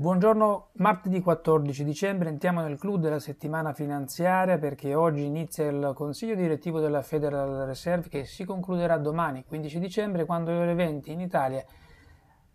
Buongiorno, martedì 14 dicembre entriamo nel clou della settimana finanziaria perché oggi inizia il consiglio direttivo della Federal Reserve che si concluderà domani 15 dicembre quando alle ore 20 in Italia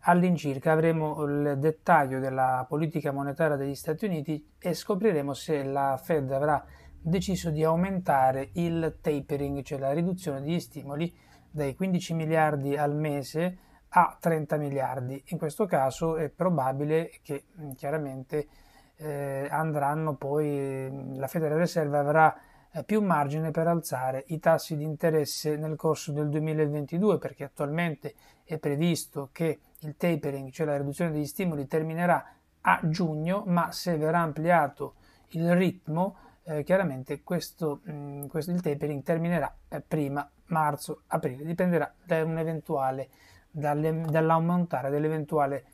all'incirca avremo il dettaglio della politica monetaria degli Stati Uniti e scopriremo se la Fed avrà deciso di aumentare il tapering, cioè la riduzione degli stimoli dai 15 miliardi al mese a 30 miliardi. In questo caso è probabile che mm, chiaramente eh, andranno poi mm, la Federal Reserve avrà eh, più margine per alzare i tassi di interesse nel corso del 2022 perché attualmente è previsto che il tapering, cioè la riduzione degli stimoli, terminerà a giugno, ma se verrà ampliato il ritmo, eh, chiaramente questo, mh, mm, questo, il tapering terminerà eh, prima marzo, aprile, dipenderà da un eventuale dalle, dall'aumentare dell'eventuale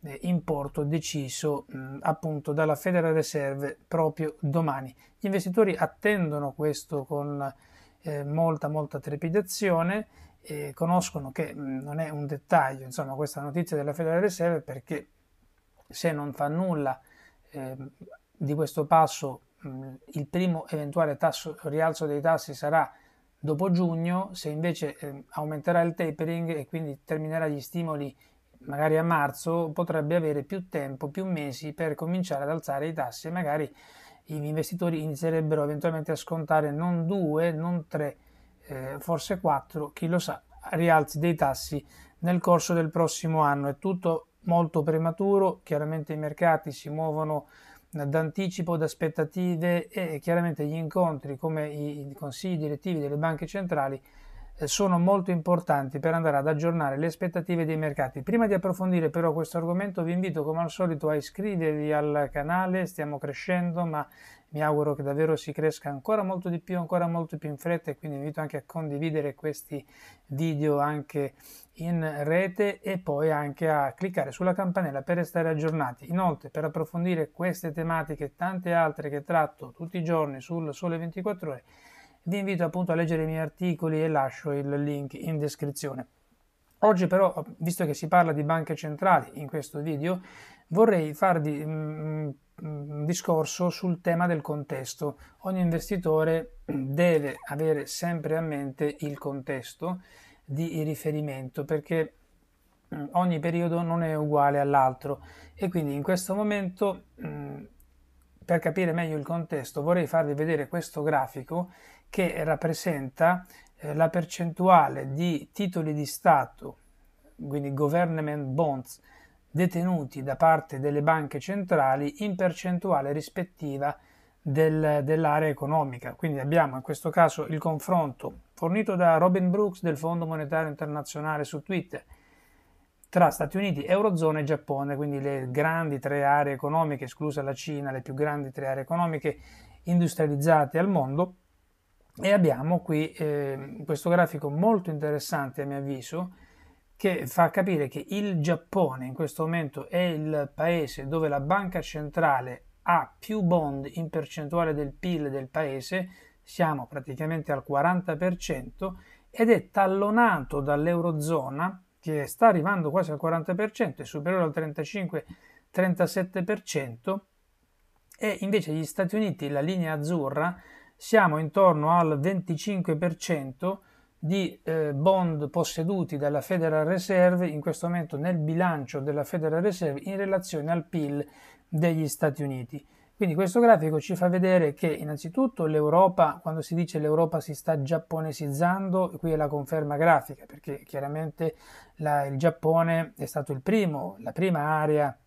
eh, importo deciso mh, appunto dalla Federal Reserve proprio domani. Gli investitori attendono questo con eh, molta molta trepidazione e eh, conoscono che mh, non è un dettaglio, insomma, questa notizia della Federal Reserve perché se non fa nulla eh, di questo passo mh, il primo eventuale tasso, rialzo dei tassi sarà Dopo giugno, se invece eh, aumenterà il tapering e quindi terminerà gli stimoli magari a marzo, potrebbe avere più tempo, più mesi per cominciare ad alzare i tassi e magari gli investitori inizierebbero eventualmente a scontare non due, non tre, eh, forse quattro, chi lo sa, rialzi dei tassi nel corso del prossimo anno. È tutto molto prematuro, chiaramente i mercati si muovono d'anticipo d'aspettative e chiaramente gli incontri come i consigli direttivi delle banche centrali eh, sono molto importanti per andare ad aggiornare le aspettative dei mercati. Prima di approfondire però questo argomento vi invito come al solito a iscrivervi al canale, stiamo crescendo ma mi auguro che davvero si cresca ancora molto di più, ancora molto più in fretta e quindi invito anche a condividere questi video anche in rete e poi anche a cliccare sulla campanella per restare aggiornati. Inoltre per approfondire queste tematiche e tante altre che tratto tutti i giorni sul Sole 24 ore vi invito appunto a leggere i miei articoli e lascio il link in descrizione. Oggi però, visto che si parla di banche centrali in questo video, vorrei farvi mm, discorso sul tema del contesto. Ogni investitore deve avere sempre a mente il contesto di riferimento perché mm, ogni periodo non è uguale all'altro e quindi in questo momento mm, per capire meglio il contesto vorrei farvi vedere questo grafico che rappresenta eh, la percentuale di titoli di Stato, quindi government bonds, detenuti da parte delle banche centrali in percentuale rispettiva del, dell'area economica. Quindi abbiamo in questo caso il confronto fornito da Robin Brooks del Fondo Monetario Internazionale su Twitter tra Stati Uniti, Eurozona e Giappone, quindi le grandi tre aree economiche, esclusa la Cina, le più grandi tre aree economiche industrializzate al mondo. E abbiamo qui eh, questo grafico molto interessante a mio avviso, che fa capire che il Giappone in questo momento è il paese dove la banca centrale ha più bond in percentuale del PIL del paese, siamo praticamente al 40% ed è tallonato dall'Eurozona che sta arrivando quasi al 40%, è superiore al 35-37% e invece gli Stati Uniti, la linea azzurra, siamo intorno al 25% di eh, bond posseduti dalla Federal Reserve in questo momento nel bilancio della Federal Reserve in relazione al PIL degli Stati Uniti. Quindi questo grafico ci fa vedere che innanzitutto l'Europa, quando si dice l'Europa si sta giapponesizzando, qui è la conferma grafica, perché chiaramente la, il Giappone è stato il primo, la prima area,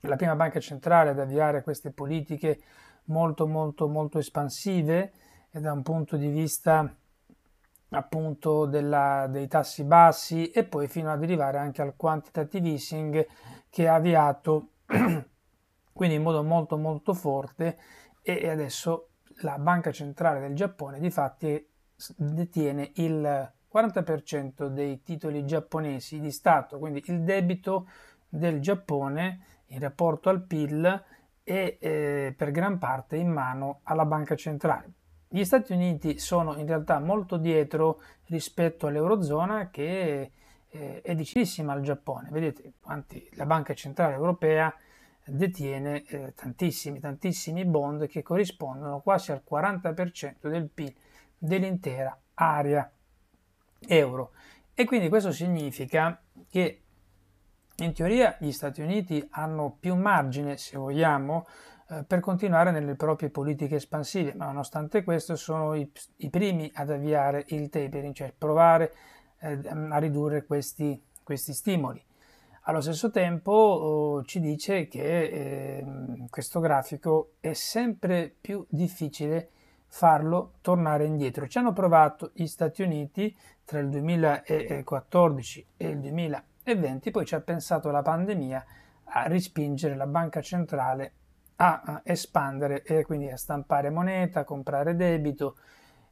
la prima banca centrale ad avviare queste politiche molto molto molto espansive e da un punto di vista appunto della, dei tassi bassi e poi fino ad arrivare anche al quantitative easing che ha avviato quindi in modo molto molto forte e adesso la banca centrale del Giappone di fatti detiene il 40% dei titoli giapponesi di Stato, quindi il debito del Giappone in rapporto al PIL è eh, per gran parte in mano alla banca centrale. Gli Stati Uniti sono in realtà molto dietro rispetto all'Eurozona che eh, è vicinissima al Giappone. Vedete quanti la Banca Centrale Europea detiene eh, tantissimi, tantissimi bond che corrispondono quasi al 40% del PIL dell'intera area euro. E quindi questo significa che in teoria gli Stati Uniti hanno più margine, se vogliamo, eh, per continuare nelle proprie politiche espansive, ma nonostante questo sono i, i primi ad avviare il tapering, cioè provare eh, a ridurre questi, questi, stimoli. Allo stesso tempo oh, ci dice che eh, questo grafico è sempre più difficile farlo tornare indietro. Ci hanno provato gli Stati Uniti tra il 2014 e il 2020 poi ci ha pensato la pandemia a rispingere la banca centrale a espandere e quindi a stampare moneta, comprare debito,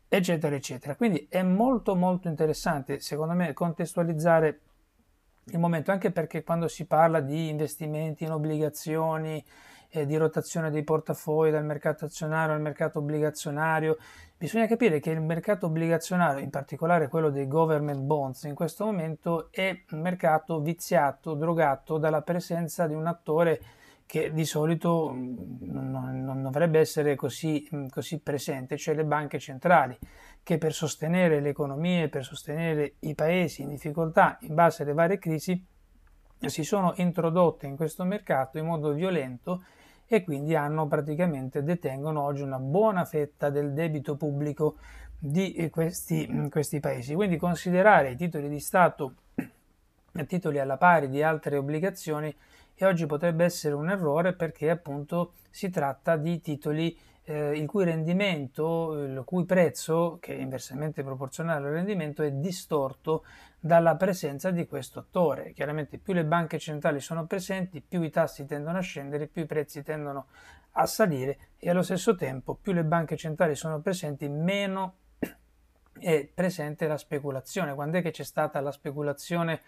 eccetera, eccetera. Quindi è molto, molto interessante, secondo me, contestualizzare il momento, anche perché quando si parla di investimenti in obbligazioni, eh, di rotazione dei portafogli dal mercato azionario al mercato obbligazionario, bisogna capire che il mercato obbligazionario, in particolare quello dei government bonds, in questo momento è un mercato viziato, drogato dalla presenza di un attore che di solito mm, non, non dovrebbe essere così, mm, così, presente, cioè le banche centrali, che per sostenere le economie, per sostenere i paesi in difficoltà in base alle varie crisi, si sono introdotte in questo mercato in modo violento e quindi hanno praticamente detengono oggi una buona fetta del debito pubblico di eh, questi, mm, questi paesi. Quindi considerare i titoli di Stato titoli alla pari di altre obbligazioni e oggi potrebbe essere un errore perché appunto si tratta di titoli eh, il cui rendimento, il cui prezzo, che è inversamente proporzionale al rendimento, è distorto dalla presenza di questo attore. Chiaramente più le banche centrali sono presenti, più i tassi tendono a scendere, più i prezzi tendono a salire e allo stesso tempo più le banche centrali sono presenti, meno è presente la speculazione. Quando è che c'è stata la speculazione?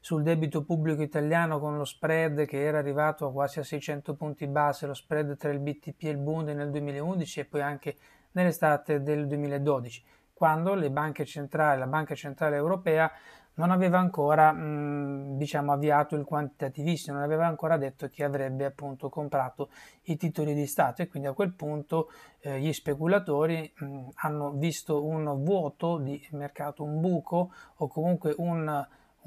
sul debito pubblico italiano con lo spread che era arrivato a quasi a 600 punti base, lo spread tra il BTP e il Bund nel 2011 e poi anche nell'estate del 2012, quando le banche centrali, la Banca Centrale Europea non aveva ancora mh, diciamo, avviato il quantitativismo, non aveva ancora detto che avrebbe appunto comprato i titoli di Stato e quindi a quel punto eh, gli speculatori mh, hanno visto un vuoto di mercato, un buco o comunque un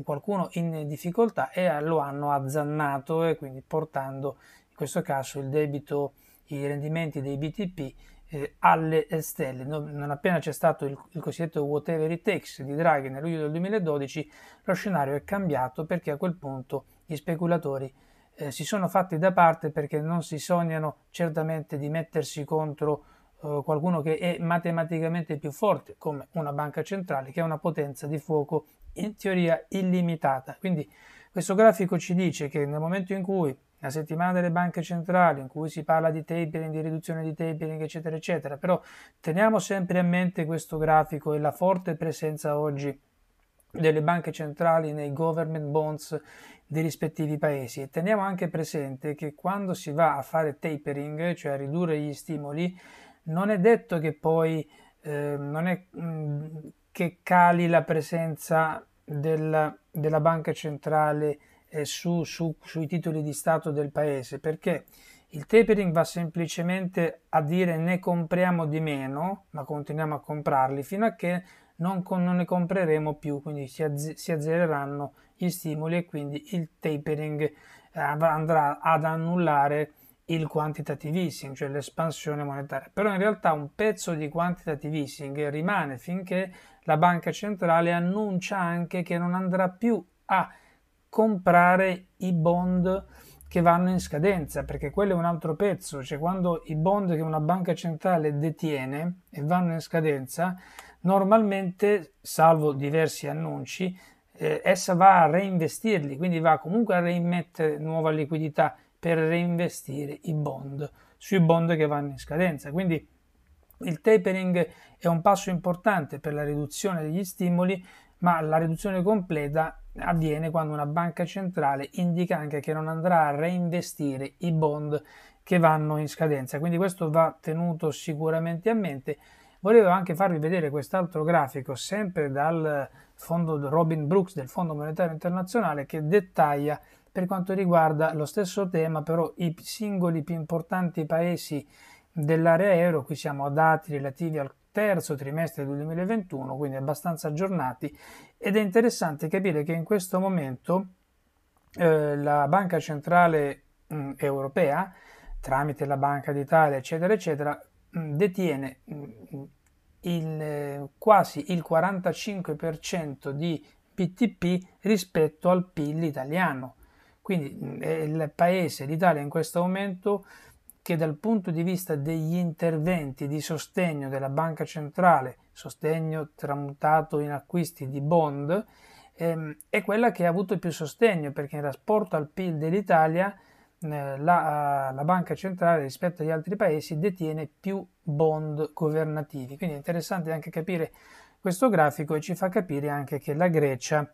qualcuno in difficoltà e lo hanno azzannato e quindi portando in questo caso il debito, i rendimenti dei BTP eh, alle stelle. Non appena c'è stato il, il, cosiddetto whatever it takes di Draghi nel luglio del 2012, lo scenario è cambiato perché a quel punto gli speculatori eh, si sono fatti da parte perché non si sognano certamente di mettersi contro eh, qualcuno che è matematicamente più forte come una banca centrale che è una potenza di fuoco in teoria illimitata. Quindi questo grafico ci dice che nel momento in cui la settimana delle banche centrali in cui si parla di tapering, di riduzione di tapering, eccetera, eccetera. Però teniamo sempre a mente questo grafico e la forte presenza oggi delle banche centrali nei government bonds dei rispettivi paesi e teniamo anche presente che quando si va a fare tapering, cioè a ridurre gli stimoli, non è detto che poi eh, non è mh, mm, che cali la presenza del, della banca centrale eh, su, su, sui titoli di Stato del paese, perché il tapering va semplicemente a dire ne compriamo di meno, ma continuiamo a comprarli fino a che non, con, non ne compreremo più, quindi si, az- si, azzereranno gli stimoli e quindi il tapering eh, andrà ad annullare il quantitative easing, cioè l'espansione monetaria. Però in realtà un pezzo di quantitative easing rimane finché la banca centrale annuncia anche che non andrà più a comprare i bond che vanno in scadenza, perché quello è un altro pezzo, cioè quando i bond che una banca centrale detiene e vanno in scadenza, normalmente, salvo diversi annunci, eh, essa va a reinvestirli, quindi va comunque a reimmettere nuova liquidità per reinvestire i bond sui bond che vanno in scadenza. Quindi il tapering è un passo importante per la riduzione degli stimoli, ma la riduzione completa avviene quando una banca centrale indica anche che non andrà a reinvestire i bond che vanno in scadenza. Quindi questo va tenuto sicuramente a mente. Volevo anche farvi vedere quest'altro grafico, sempre dal fondo Robin Brooks del Fondo Monetario Internazionale, che dettaglia per quanto riguarda lo stesso tema, però i singoli più importanti paesi dell'area euro, qui siamo a dati relativi al terzo trimestre del 2021, quindi abbastanza aggiornati, ed è interessante capire che in questo momento eh, la Banca Centrale mh, mm, Europea, tramite la Banca d'Italia, eccetera, eccetera, mh, mm, detiene mh, mm, il, quasi il 45% di PTP rispetto al PIL italiano. Quindi è il paese, l'Italia in questo momento, che dal punto di vista degli interventi di sostegno della banca centrale, sostegno tramutato in acquisti di bond, ehm, è quella che ha avuto più sostegno perché in rapporto al PIL dell'Italia eh, la, eh, la, banca centrale rispetto agli altri paesi detiene più bond governativi. Quindi è interessante anche capire questo grafico e ci fa capire anche che la Grecia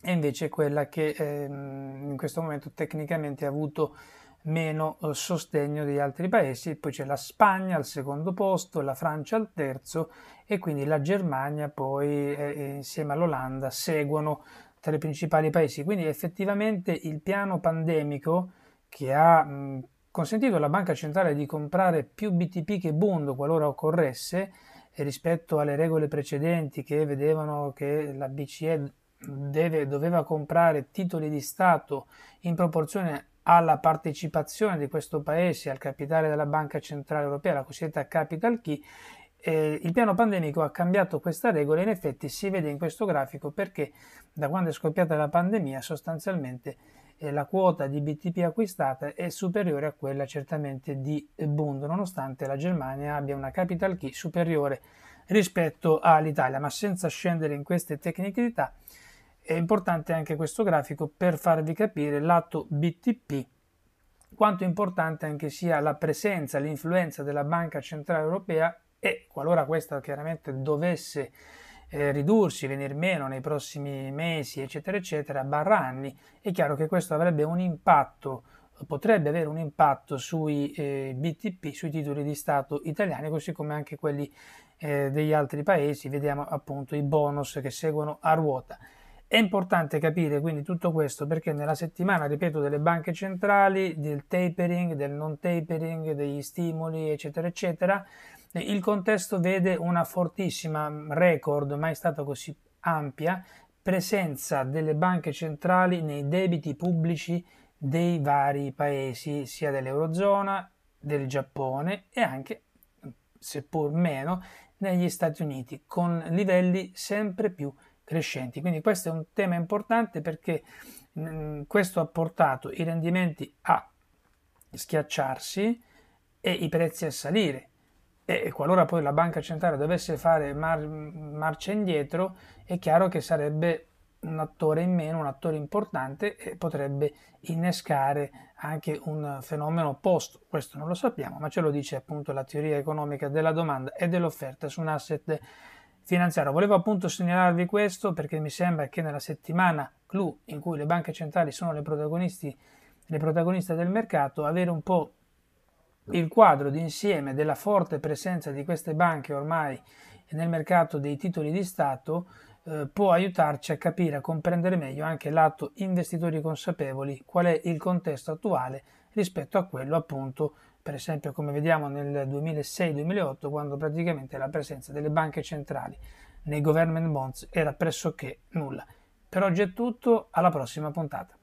è invece quella che ehm, in questo momento tecnicamente ha avuto meno eh, sostegno degli altri paesi, poi c'è la Spagna al secondo posto, la Francia al terzo e quindi la Germania poi eh, eh, insieme all'Olanda seguono tra i principali paesi. Quindi effettivamente il piano pandemico che ha mh, consentito alla banca centrale di comprare più BTP che Bund qualora occorresse rispetto alle regole precedenti che vedevano che la BCE deve, doveva comprare titoli di Stato in proporzione alla partecipazione di questo paese al capitale della Banca Centrale Europea, la cosiddetta capital key, eh, il piano pandemico ha cambiato questa regola e in effetti si vede in questo grafico perché da quando è scoppiata la pandemia sostanzialmente eh, la quota di BTP acquistata è superiore a quella certamente di Bund, nonostante la Germania abbia una capital key superiore rispetto all'Italia, ma senza scendere in queste tecniche di età. È importante anche questo grafico per farvi capire lato BTP quanto importante anche sia la presenza, l'influenza della Banca Centrale Europea e qualora questa chiaramente dovesse eh, ridursi, venir meno nei prossimi mesi, eccetera, eccetera, barra anni, è chiaro che questo avrebbe un impatto, potrebbe avere un impatto sui eh, BTP, sui titoli di Stato italiani, così come anche quelli eh, degli altri paesi, vediamo appunto i bonus che seguono a ruota. È importante capire quindi tutto questo perché nella settimana, ripeto, delle banche centrali, del tapering, del non tapering, degli stimoli, eccetera, eccetera, il contesto vede una fortissima mm, record, mai stata così ampia, presenza delle banche centrali nei debiti pubblici dei vari paesi, sia dell'Eurozona, del Giappone e anche, mm, seppur meno, negli Stati Uniti, con livelli sempre più alti crescenti. Quindi questo è un tema importante perché mm, questo ha portato i rendimenti a schiacciarsi e i prezzi a salire. E qualora poi la banca centrale dovesse fare mar- marcia indietro, è chiaro che sarebbe un attore in meno, un attore importante e potrebbe innescare anche un fenomeno opposto. Questo non lo sappiamo, ma ce lo dice appunto la teoria economica della domanda e dell'offerta su un asset finanziario. Volevo appunto segnalarvi questo perché mi sembra che nella settimana clou in cui le banche centrali sono le, le protagoniste del mercato, avere un po' il quadro d'insieme della forte presenza di queste banche ormai nel mercato dei titoli di Stato eh, può aiutarci a capire, a comprendere meglio anche l'atto investitori consapevoli qual è il contesto attuale rispetto a quello appunto per esempio come vediamo nel 2006-2008 quando praticamente la presenza delle banche centrali nei government bonds era pressoché nulla. Per oggi è tutto, alla prossima puntata.